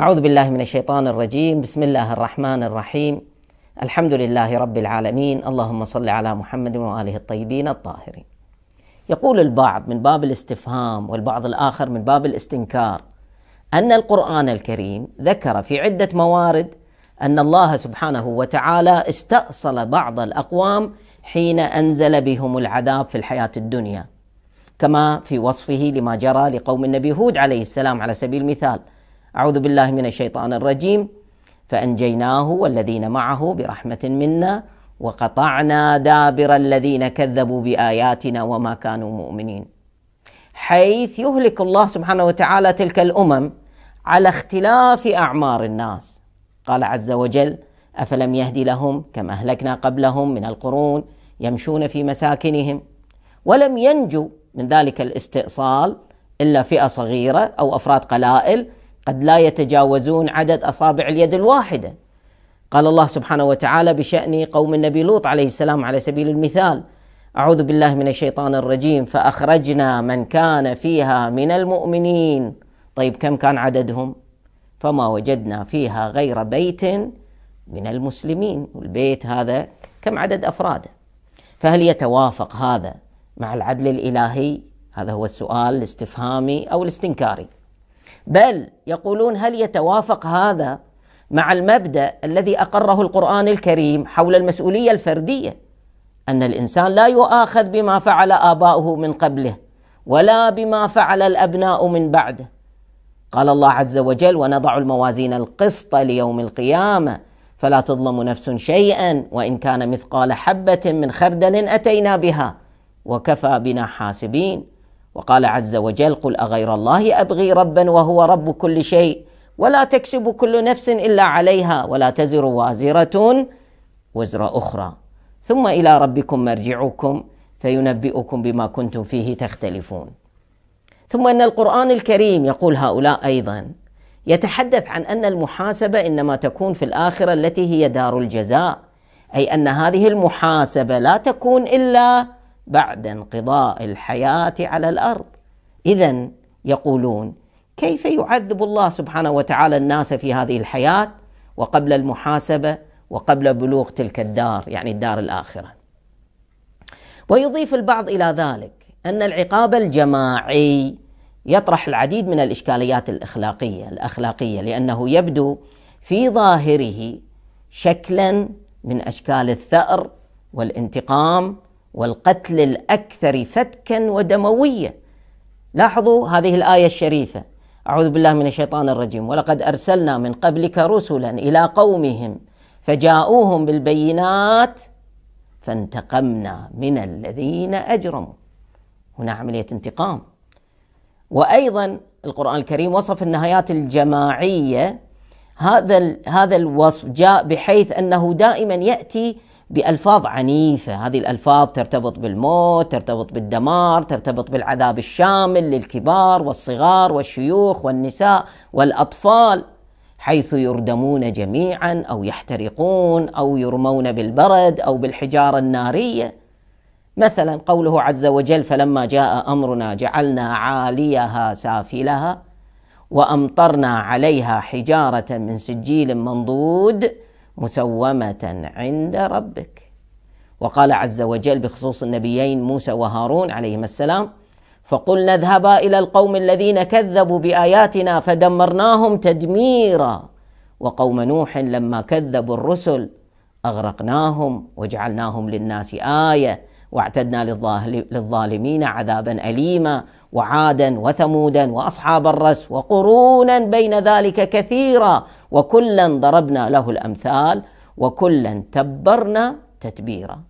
أعوذ بالله من الشيطان الرجيم بسم الله الرحمن الرحيم الحمد لله رب العالمين اللهم صل على محمد وآله الطيبين الطاهرين يقول البعض من باب الاستفهام والبعض الآخر من باب الاستنكار أن القرآن الكريم ذكر في عدة موارد أن الله سبحانه وتعالى استأصل بعض الأقوام حين أنزل بهم العذاب في الحياة الدنيا كما في وصفه لما جرى لقوم النبي هود عليه السلام على سبيل المثال أعوذ بالله من الشيطان الرجيم فأنجيناه والذين معه برحمة منا وقطعنا دابر الذين كذبوا بآياتنا وما كانوا مؤمنين حيث يهلك الله سبحانه وتعالى تلك الأمم على اختلاف أعمار الناس قال عز وجل أفلم يهدي لهم كم أهلكنا قبلهم من القرون يمشون في مساكنهم ولم ينجو من ذلك الاستئصال إلا فئة صغيرة أو أفراد قلائل قد لا يتجاوزون عدد اصابع اليد الواحده قال الله سبحانه وتعالى بشان قوم النبي لوط عليه السلام على سبيل المثال اعوذ بالله من الشيطان الرجيم فاخرجنا من كان فيها من المؤمنين طيب كم كان عددهم فما وجدنا فيها غير بيت من المسلمين والبيت هذا كم عدد افراده فهل يتوافق هذا مع العدل الالهي هذا هو السؤال الاستفهامي او الاستنكاري بل يقولون هل يتوافق هذا مع المبدا الذي اقره القران الكريم حول المسؤوليه الفرديه ان الانسان لا يؤاخذ بما فعل اباؤه من قبله ولا بما فعل الابناء من بعده قال الله عز وجل ونضع الموازين القسط ليوم القيامه فلا تظلم نفس شيئا وان كان مثقال حبه من خردل اتينا بها وكفى بنا حاسبين وقال عز وجل قل اغير الله ابغي ربا وهو رب كل شيء ولا تكسب كل نفس الا عليها ولا تزر وازره وزر اخرى ثم الى ربكم مرجعكم فينبئكم بما كنتم فيه تختلفون ثم ان القران الكريم يقول هؤلاء ايضا يتحدث عن ان المحاسبه انما تكون في الاخره التي هي دار الجزاء اي ان هذه المحاسبه لا تكون الا بعد انقضاء الحياه على الارض اذا يقولون كيف يعذب الله سبحانه وتعالى الناس في هذه الحياه وقبل المحاسبه وقبل بلوغ تلك الدار يعني الدار الاخره ويضيف البعض الى ذلك ان العقاب الجماعي يطرح العديد من الاشكاليات الاخلاقيه الاخلاقيه لانه يبدو في ظاهره شكلا من اشكال الثأر والانتقام والقتل الاكثر فتكا ودمويا لاحظوا هذه الايه الشريفه اعوذ بالله من الشيطان الرجيم ولقد ارسلنا من قبلك رسلا الى قومهم فجاءوهم بالبينات فانتقمنا من الذين اجرموا هنا عمليه انتقام وايضا القران الكريم وصف النهايات الجماعيه هذا هذا الوصف جاء بحيث انه دائما ياتي بألفاظ عنيفة هذه الألفاظ ترتبط بالموت ترتبط بالدمار ترتبط بالعذاب الشامل للكبار والصغار والشيوخ والنساء والأطفال حيث يردمون جميعا أو يحترقون أو يرمون بالبرد أو بالحجارة النارية مثلا قوله عز وجل فلما جاء أمرنا جعلنا عاليها سافلها وأمطرنا عليها حجارة من سجيل منضود مسومة عند ربك وقال عز وجل بخصوص النبيين موسى وهارون عليهما السلام فقلنا اذهبا إلى القوم الذين كذبوا بآياتنا فدمرناهم تدميرا وقوم نوح لما كذبوا الرسل أغرقناهم وجعلناهم للناس آية واعتدنا للظالمين عذابا أليما وعادا وثمودا واصحاب الرس وقرونا بين ذلك كثيرا وكلا ضربنا له الامثال وكلا تبرنا تتبيرا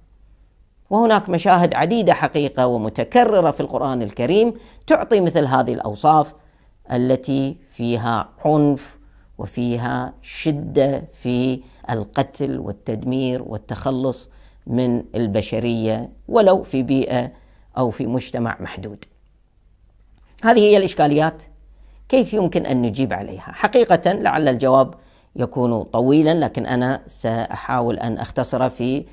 وهناك مشاهد عديده حقيقه ومتكرره في القران الكريم تعطي مثل هذه الاوصاف التي فيها عنف وفيها شده في القتل والتدمير والتخلص من البشريه ولو في بيئه او في مجتمع محدود هذه هي الإشكاليات كيف يمكن أن نجيب عليها حقيقة لعل الجواب يكون طويلا لكن أنا سأحاول أن أختصر في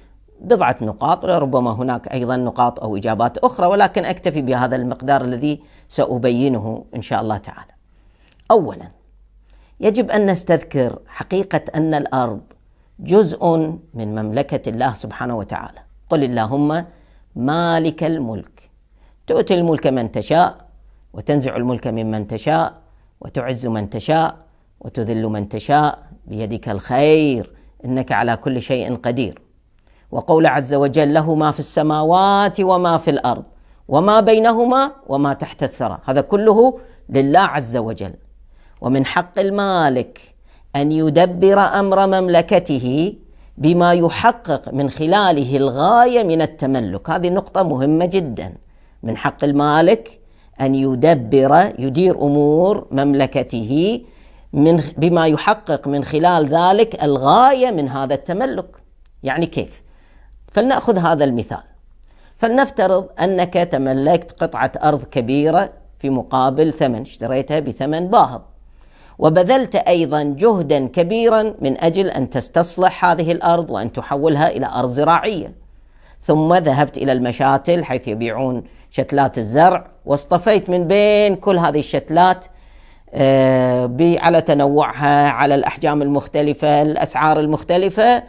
بضعة نقاط ربما هناك أيضا نقاط أو إجابات أخرى ولكن أكتفي بهذا المقدار الذي سأبينه إن شاء الله تعالى أولا يجب أن نستذكر حقيقة أن الأرض جزء من مملكة الله سبحانه وتعالى قل اللهم مالك الملك تؤتي الملك من تشاء وتنزع الملك ممن تشاء وتعز من تشاء وتذل من تشاء بيدك الخير انك على كل شيء قدير وقول عز وجل له ما في السماوات وما في الارض وما بينهما وما تحت الثرى هذا كله لله عز وجل ومن حق المالك ان يدبر امر مملكته بما يحقق من خلاله الغايه من التملك هذه نقطه مهمه جدا من حق المالك أن يدبر يدير أمور مملكته من بما يحقق من خلال ذلك الغاية من هذا التملك يعني كيف؟ فلنأخذ هذا المثال فلنفترض أنك تملكت قطعة أرض كبيرة في مقابل ثمن اشتريتها بثمن باهظ وبذلت أيضا جهدا كبيرا من أجل أن تستصلح هذه الأرض وأن تحولها إلى أرض زراعية ثم ذهبت إلى المشاتل حيث يبيعون شتلات الزرع واصطفيت من بين كل هذه الشتلات آه، على تنوعها على الأحجام المختلفة الأسعار المختلفة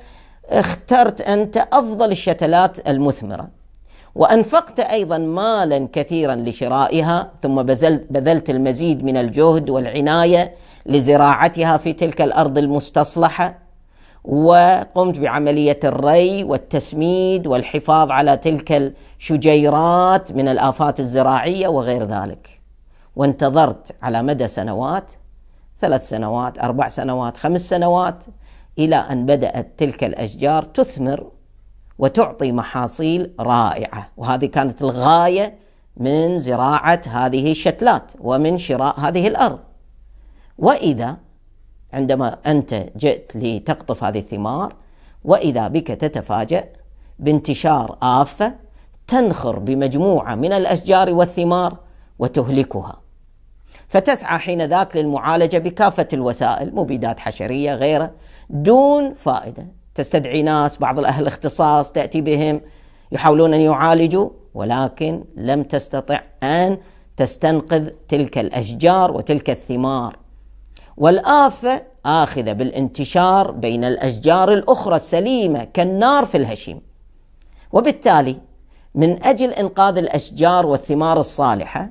اخترت أنت أفضل الشتلات المثمرة وأنفقت أيضا مالا كثيرا لشرائها ثم بذلت, بذلت المزيد من الجهد والعناية لزراعتها في تلك الأرض المستصلحة وقمت بعمليه الري والتسميد والحفاظ على تلك الشجيرات من الافات الزراعيه وغير ذلك. وانتظرت على مدى سنوات ثلاث سنوات، اربع سنوات، خمس سنوات الى ان بدات تلك الاشجار تثمر وتعطي محاصيل رائعه، وهذه كانت الغايه من زراعه هذه الشتلات ومن شراء هذه الارض. واذا عندما أنت جئت لتقطف هذه الثمار وإذا بك تتفاجأ بانتشار آفة تنخر بمجموعة من الأشجار والثمار وتهلكها فتسعى حين ذاك للمعالجة بكافة الوسائل مبيدات حشرية غيره دون فائدة تستدعي ناس بعض الأهل اختصاص تأتي بهم يحاولون أن يعالجوا ولكن لم تستطع أن تستنقذ تلك الأشجار وتلك الثمار والآفة آخذة بالانتشار بين الأشجار الأخرى السليمة كالنار في الهشيم وبالتالي من أجل إنقاذ الأشجار والثمار الصالحة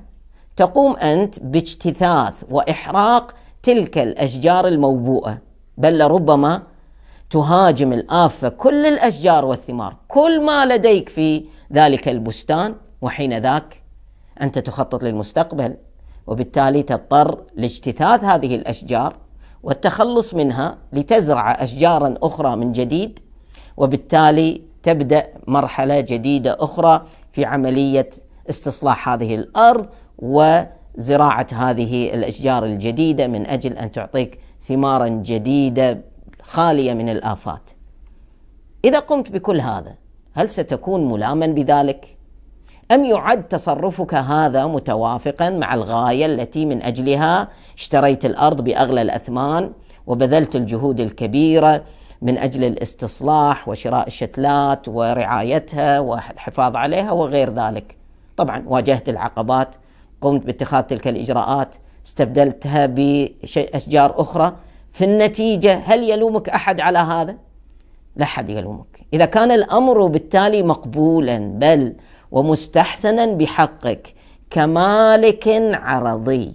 تقوم أنت باجتثاث وإحراق تلك الأشجار الموبوءة بل لربما تهاجم الآفة كل الأشجار والثمار كل ما لديك في ذلك البستان وحين ذاك أنت تخطط للمستقبل وبالتالي تضطر لاجتثاث هذه الاشجار والتخلص منها لتزرع اشجارا اخرى من جديد وبالتالي تبدا مرحله جديده اخرى في عمليه استصلاح هذه الارض وزراعه هذه الاشجار الجديده من اجل ان تعطيك ثمارا جديده خاليه من الافات. اذا قمت بكل هذا هل ستكون ملاما بذلك؟ أم يعد تصرفك هذا متوافقا مع الغاية التي من أجلها اشتريت الأرض بأغلى الأثمان وبذلت الجهود الكبيرة من أجل الاستصلاح وشراء الشتلات ورعايتها والحفاظ عليها وغير ذلك طبعا واجهت العقبات قمت باتخاذ تلك الإجراءات استبدلتها بأشجار أخرى في النتيجة هل يلومك أحد على هذا؟ لا أحد يلومك إذا كان الأمر بالتالي مقبولا بل ومستحسنا بحقك كمالك عرضي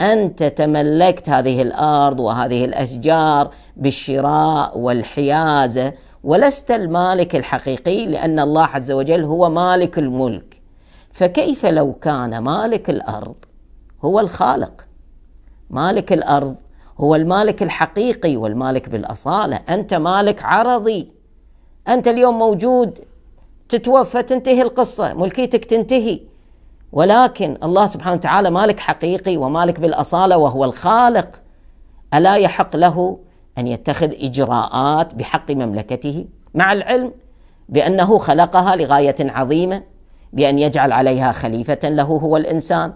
انت تملكت هذه الارض وهذه الاشجار بالشراء والحيازه ولست المالك الحقيقي لان الله عز وجل هو مالك الملك فكيف لو كان مالك الارض هو الخالق مالك الارض هو المالك الحقيقي والمالك بالاصاله انت مالك عرضي انت اليوم موجود تتوفى تنتهي القصة ملكيتك تنتهي ولكن الله سبحانه وتعالى مالك حقيقي ومالك بالأصالة وهو الخالق ألا يحق له أن يتخذ إجراءات بحق مملكته مع العلم بأنه خلقها لغاية عظيمة بأن يجعل عليها خليفة له هو الإنسان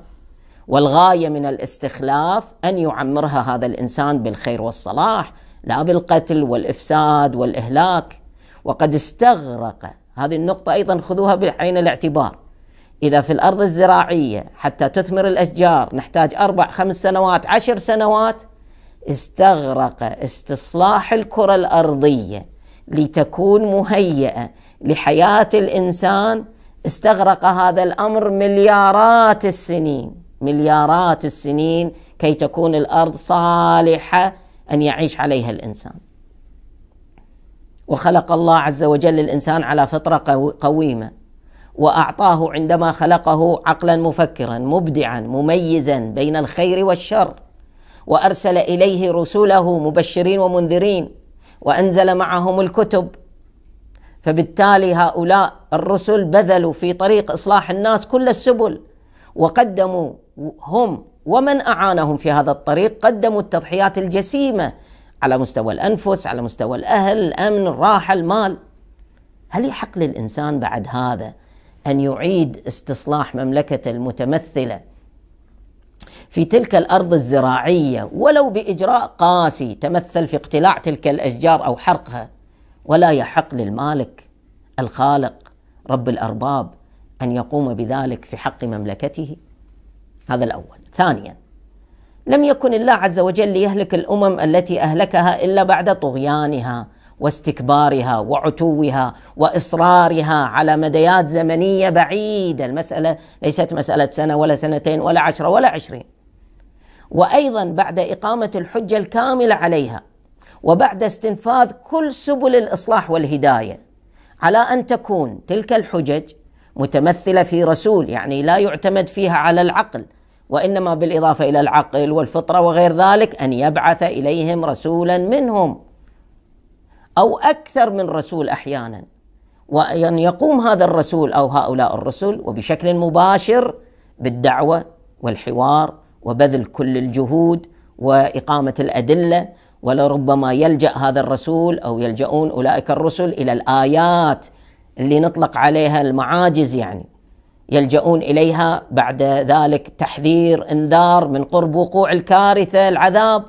والغاية من الاستخلاف أن يعمرها هذا الإنسان بالخير والصلاح لا بالقتل والإفساد والإهلاك وقد استغرق هذه النقطة أيضا خذوها بعين الاعتبار إذا في الأرض الزراعية حتى تثمر الأشجار نحتاج أربع خمس سنوات عشر سنوات استغرق استصلاح الكرة الأرضية لتكون مهيئة لحياة الإنسان استغرق هذا الأمر مليارات السنين مليارات السنين كي تكون الأرض صالحة أن يعيش عليها الإنسان وخلق الله عز وجل الانسان على فطره قويمه واعطاه عندما خلقه عقلا مفكرا مبدعا مميزا بين الخير والشر وارسل اليه رسله مبشرين ومنذرين وانزل معهم الكتب فبالتالي هؤلاء الرسل بذلوا في طريق اصلاح الناس كل السبل وقدموا هم ومن اعانهم في هذا الطريق قدموا التضحيات الجسيمه على مستوى الأنفس على مستوى الأهل الأمن الراحة المال هل يحق للإنسان بعد هذا أن يعيد استصلاح مملكة المتمثلة في تلك الأرض الزراعية ولو بإجراء قاسي تمثل في اقتلاع تلك الأشجار أو حرقها ولا يحق للمالك الخالق رب الأرباب أن يقوم بذلك في حق مملكته هذا الأول ثانياً لم يكن الله عز وجل ليهلك الامم التي اهلكها الا بعد طغيانها واستكبارها وعتوها واصرارها على مديات زمنيه بعيده، المساله ليست مساله سنه ولا سنتين ولا عشره ولا عشرين. وايضا بعد اقامه الحجه الكامله عليها وبعد استنفاذ كل سبل الاصلاح والهدايه على ان تكون تلك الحجج متمثله في رسول يعني لا يعتمد فيها على العقل وانما بالاضافه الى العقل والفطره وغير ذلك ان يبعث اليهم رسولا منهم او اكثر من رسول احيانا وان يقوم هذا الرسول او هؤلاء الرسل وبشكل مباشر بالدعوه والحوار وبذل كل الجهود واقامه الادله ولربما يلجا هذا الرسول او يلجؤون اولئك الرسل الى الايات اللي نطلق عليها المعاجز يعني يلجؤون اليها بعد ذلك تحذير انذار من قرب وقوع الكارثه العذاب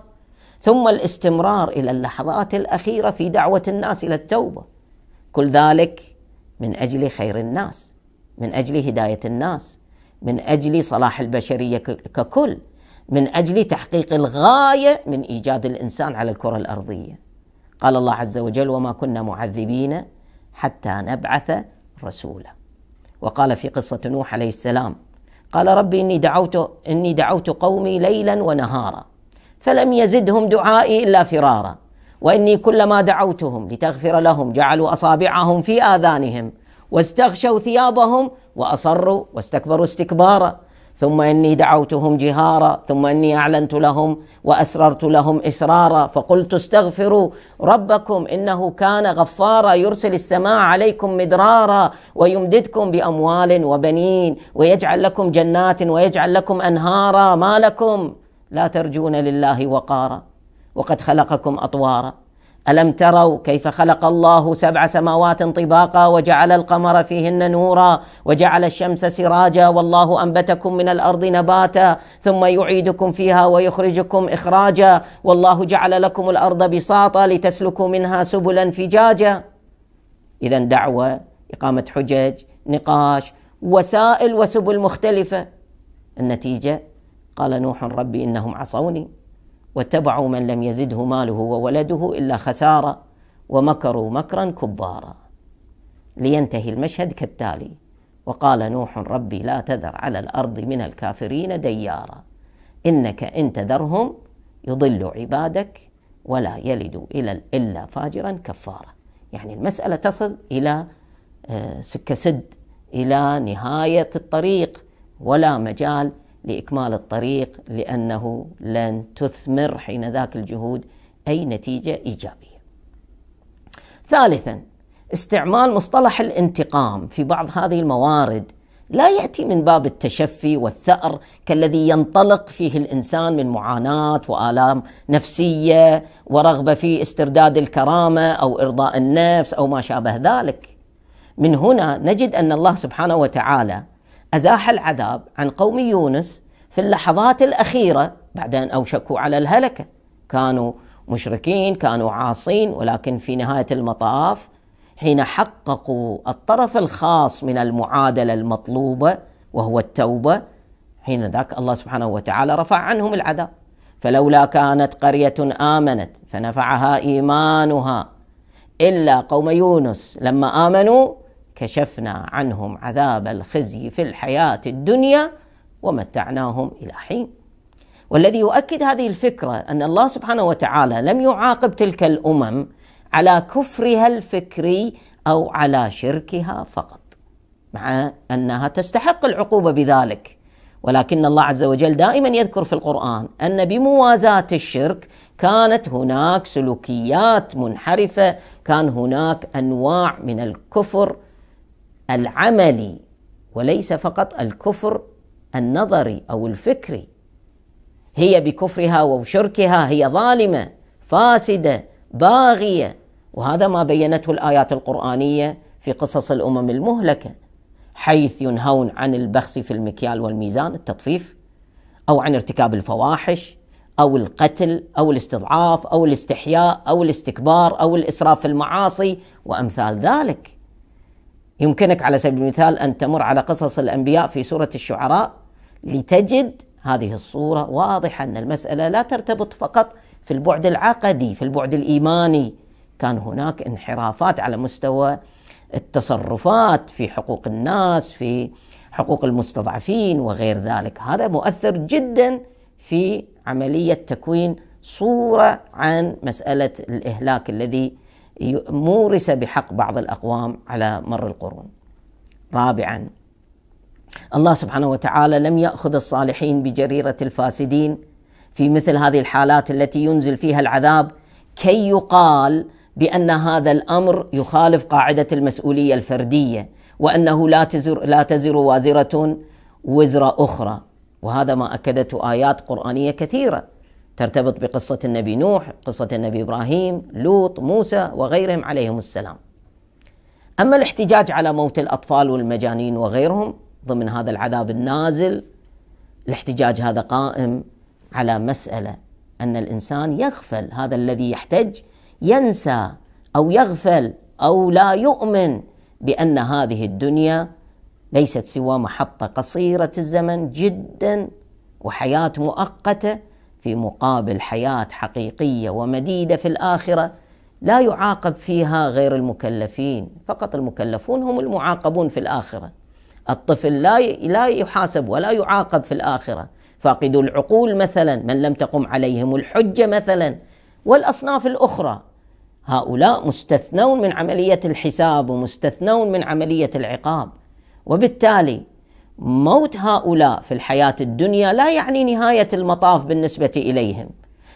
ثم الاستمرار الى اللحظات الاخيره في دعوه الناس الى التوبه كل ذلك من اجل خير الناس من اجل هدايه الناس من اجل صلاح البشريه ككل من اجل تحقيق الغايه من ايجاد الانسان على الكره الارضيه قال الله عز وجل وما كنا معذبين حتى نبعث رسولا وقال في قصة نوح عليه السلام قال ربي إني دعوت إني دعوت قومي ليلا ونهارا فلم يزدهم دعائي إلا فرارا وإني كلما دعوتهم لتغفر لهم جعلوا أصابعهم في آذانهم واستغشوا ثيابهم وأصروا واستكبروا استكبارا ثم اني دعوتهم جهارا ثم اني اعلنت لهم واسررت لهم اسرارا فقلت استغفروا ربكم انه كان غفارا يرسل السماء عليكم مدرارا ويمددكم باموال وبنين ويجعل لكم جنات ويجعل لكم انهارا ما لكم لا ترجون لله وقارا وقد خلقكم اطوارا الم تروا كيف خلق الله سبع سماوات طباقا وجعل القمر فيهن نورا وجعل الشمس سراجا والله انبتكم من الارض نباتا ثم يعيدكم فيها ويخرجكم اخراجا والله جعل لكم الارض بساطا لتسلكوا منها سبلا فجاجا اذا دعوه اقامه حجج نقاش وسائل وسبل مختلفه النتيجه قال نوح ربي انهم عصوني واتبعوا من لم يزده ماله وولده الا خساره ومكروا مكرا كبارا لينتهي المشهد كالتالي وقال نوح ربي لا تذر على الارض من الكافرين ديارا انك ان تذرهم يضل عبادك ولا يلدوا الى الا فاجرا كفارا يعني المساله تصل الى آه، سكه سد الى نهايه الطريق ولا مجال لإكمال الطريق لأنه لن تثمر حين ذاك الجهود أي نتيجة إيجابية ثالثا استعمال مصطلح الانتقام في بعض هذه الموارد لا ياتي من باب التشفي والثار كالذي ينطلق فيه الانسان من معاناه والام نفسيه ورغبه في استرداد الكرامه او ارضاء النفس او ما شابه ذلك. من هنا نجد ان الله سبحانه وتعالى أزاح العذاب عن قوم يونس في اللحظات الأخيرة بعد أن أوشكوا على الهلكة كانوا مشركين كانوا عاصين ولكن في نهاية المطاف حين حققوا الطرف الخاص من المعادلة المطلوبة وهو التوبة حين ذاك الله سبحانه وتعالى رفع عنهم العذاب فلولا كانت قرية آمنت فنفعها إيمانها إلا قوم يونس لما آمنوا كشفنا عنهم عذاب الخزي في الحياة الدنيا ومتعناهم إلى حين والذي يؤكد هذه الفكرة أن الله سبحانه وتعالى لم يعاقب تلك الأمم على كفرها الفكري أو على شركها فقط مع أنها تستحق العقوبة بذلك ولكن الله عز وجل دائما يذكر في القرآن أن بموازاة الشرك كانت هناك سلوكيات منحرفة كان هناك أنواع من الكفر العملي وليس فقط الكفر النظري او الفكري هي بكفرها وشركها هي ظالمه فاسده باغيه وهذا ما بينته الايات القرانيه في قصص الامم المهلكه حيث ينهون عن البخس في المكيال والميزان التطفيف او عن ارتكاب الفواحش او القتل او الاستضعاف او الاستحياء او الاستكبار او الاسراف في المعاصي وامثال ذلك يمكنك على سبيل المثال أن تمر على قصص الأنبياء في سورة الشعراء لتجد هذه الصورة واضحة أن المسألة لا ترتبط فقط في البعد العقدي في البعد الإيماني كان هناك انحرافات على مستوى التصرفات في حقوق الناس في حقوق المستضعفين وغير ذلك هذا مؤثر جدا في عملية تكوين صورة عن مسألة الإهلاك الذي مورس بحق بعض الاقوام على مر القرون. رابعا الله سبحانه وتعالى لم ياخذ الصالحين بجريره الفاسدين في مثل هذه الحالات التي ينزل فيها العذاب كي يقال بان هذا الامر يخالف قاعده المسؤوليه الفرديه وانه لا تزر لا تزر وازره وزر اخرى وهذا ما اكدته ايات قرانيه كثيره ترتبط بقصة النبي نوح، قصة النبي إبراهيم، لوط، موسى وغيرهم عليهم السلام. أما الاحتجاج على موت الأطفال والمجانين وغيرهم ضمن هذا العذاب النازل الاحتجاج هذا قائم على مسألة أن الإنسان يغفل هذا الذي يحتج ينسى أو يغفل أو لا يؤمن بأن هذه الدنيا ليست سوى محطة قصيرة الزمن جدا وحياة مؤقته في مقابل حياه حقيقيه ومديده في الاخره لا يعاقب فيها غير المكلفين فقط المكلفون هم المعاقبون في الاخره الطفل لا لا يحاسب ولا يعاقب في الاخره فاقدو العقول مثلا من لم تقم عليهم الحجه مثلا والاصناف الاخرى هؤلاء مستثنون من عمليه الحساب ومستثنون من عمليه العقاب وبالتالي موت هؤلاء في الحياه الدنيا لا يعني نهايه المطاف بالنسبه اليهم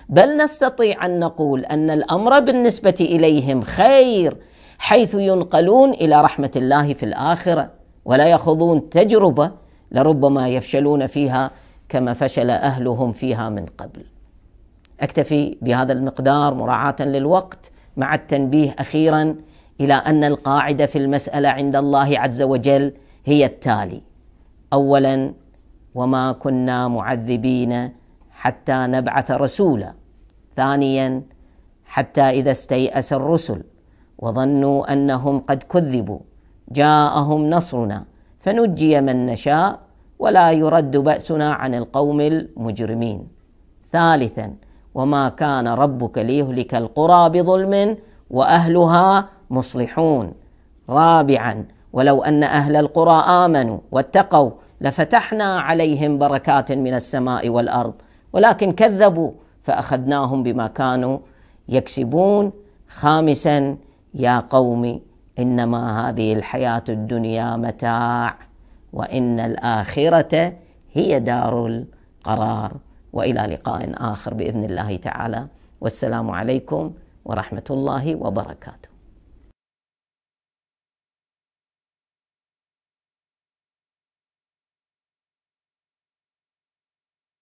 بل نستطيع ان نقول ان الامر بالنسبه اليهم خير حيث ينقلون الى رحمه الله في الاخره ولا يخوضون تجربه لربما يفشلون فيها كما فشل اهلهم فيها من قبل. اكتفي بهذا المقدار مراعاة للوقت مع التنبيه اخيرا الى ان القاعده في المساله عند الله عز وجل هي التالي: اولا وما كنا معذبين حتى نبعث رسولا ثانيا حتى اذا استيأس الرسل وظنوا انهم قد كذبوا جاءهم نصرنا فنجي من نشاء ولا يرد بأسنا عن القوم المجرمين. ثالثا وما كان ربك ليهلك القرى بظلم واهلها مصلحون. رابعا ولو ان اهل القرى امنوا واتقوا لفتحنا عليهم بركات من السماء والارض ولكن كذبوا فاخذناهم بما كانوا يكسبون خامسا يا قوم انما هذه الحياه الدنيا متاع وان الاخره هي دار القرار والى لقاء اخر باذن الله تعالى والسلام عليكم ورحمه الله وبركاته